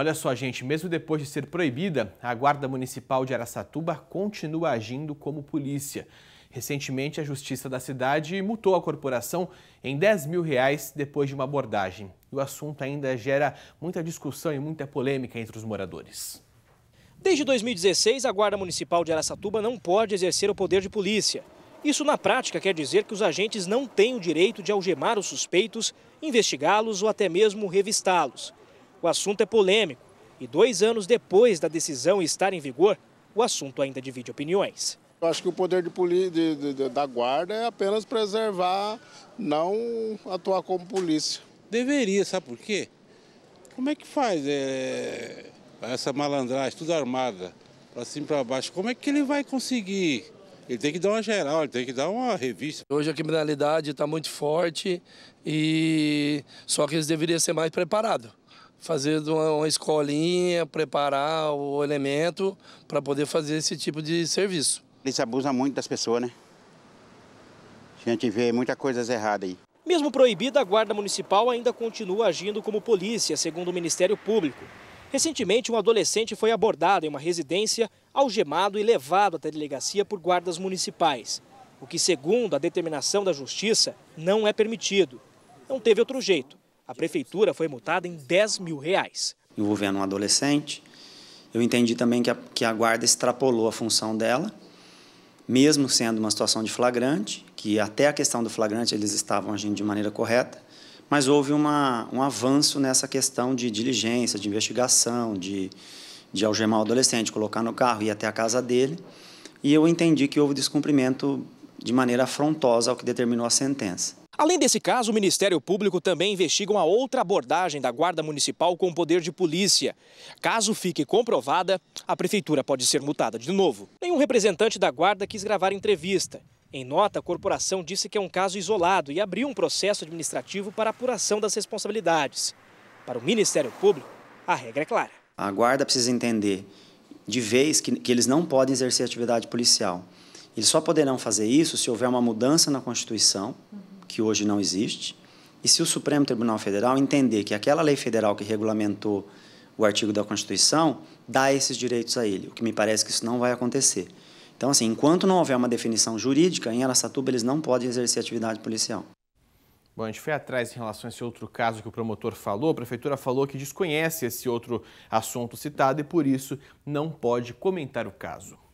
Olha só, gente, mesmo depois de ser proibida, a Guarda Municipal de Araçatuba continua agindo como polícia. Recentemente, a Justiça da cidade multou a corporação em 10 mil reais depois de uma abordagem. E o assunto ainda gera muita discussão e muita polêmica entre os moradores. Desde 2016, a Guarda Municipal de Araçatuba não pode exercer o poder de polícia. Isso, na prática, quer dizer que os agentes não têm o direito de algemar os suspeitos, investigá-los ou até mesmo revistá-los. O assunto é polêmico e dois anos depois da decisão estar em vigor, o assunto ainda divide opiniões. Eu acho que o poder de, de, de, da guarda é apenas preservar, não atuar como polícia. Deveria, sabe por quê? Como é que faz é, essa malandragem, tudo armada, para cima e para baixo? Como é que ele vai conseguir? Ele tem que dar uma geral, ele tem que dar uma revista. Hoje a criminalidade está muito forte e só que eles deveriam ser mais preparados fazer uma escolinha, preparar o elemento para poder fazer esse tipo de serviço. Eles abusam muito das pessoas, né? A gente vê muita coisa errada aí. Mesmo proibida, a Guarda Municipal ainda continua agindo como polícia, segundo o Ministério Público. Recentemente, um adolescente foi abordado em uma residência, algemado e levado até a delegacia por guardas municipais. O que, segundo a determinação da Justiça, não é permitido. Não teve outro jeito. A prefeitura foi multada em 10 mil reais. Envolvendo é um adolescente, eu entendi também que a, que a guarda extrapolou a função dela, mesmo sendo uma situação de flagrante, que até a questão do flagrante eles estavam agindo de maneira correta, mas houve uma, um avanço nessa questão de diligência, de investigação, de, de algemar o adolescente, colocar no carro, ir até a casa dele. E eu entendi que houve descumprimento de maneira afrontosa ao que determinou a sentença. Além desse caso, o Ministério Público também investiga uma outra abordagem da Guarda Municipal com o poder de polícia. Caso fique comprovada, a Prefeitura pode ser multada de novo. Nenhum representante da Guarda quis gravar entrevista. Em nota, a corporação disse que é um caso isolado e abriu um processo administrativo para apuração das responsabilidades. Para o Ministério Público, a regra é clara. A Guarda precisa entender de vez que, que eles não podem exercer atividade policial. Eles só poderão fazer isso se houver uma mudança na Constituição que hoje não existe, e se o Supremo Tribunal Federal entender que aquela lei federal que regulamentou o artigo da Constituição dá esses direitos a ele, o que me parece que isso não vai acontecer. Então, assim, enquanto não houver uma definição jurídica, em Araçatuba eles não podem exercer atividade policial. Bom, a gente foi atrás em relação a esse outro caso que o promotor falou. A prefeitura falou que desconhece esse outro assunto citado e, por isso, não pode comentar o caso.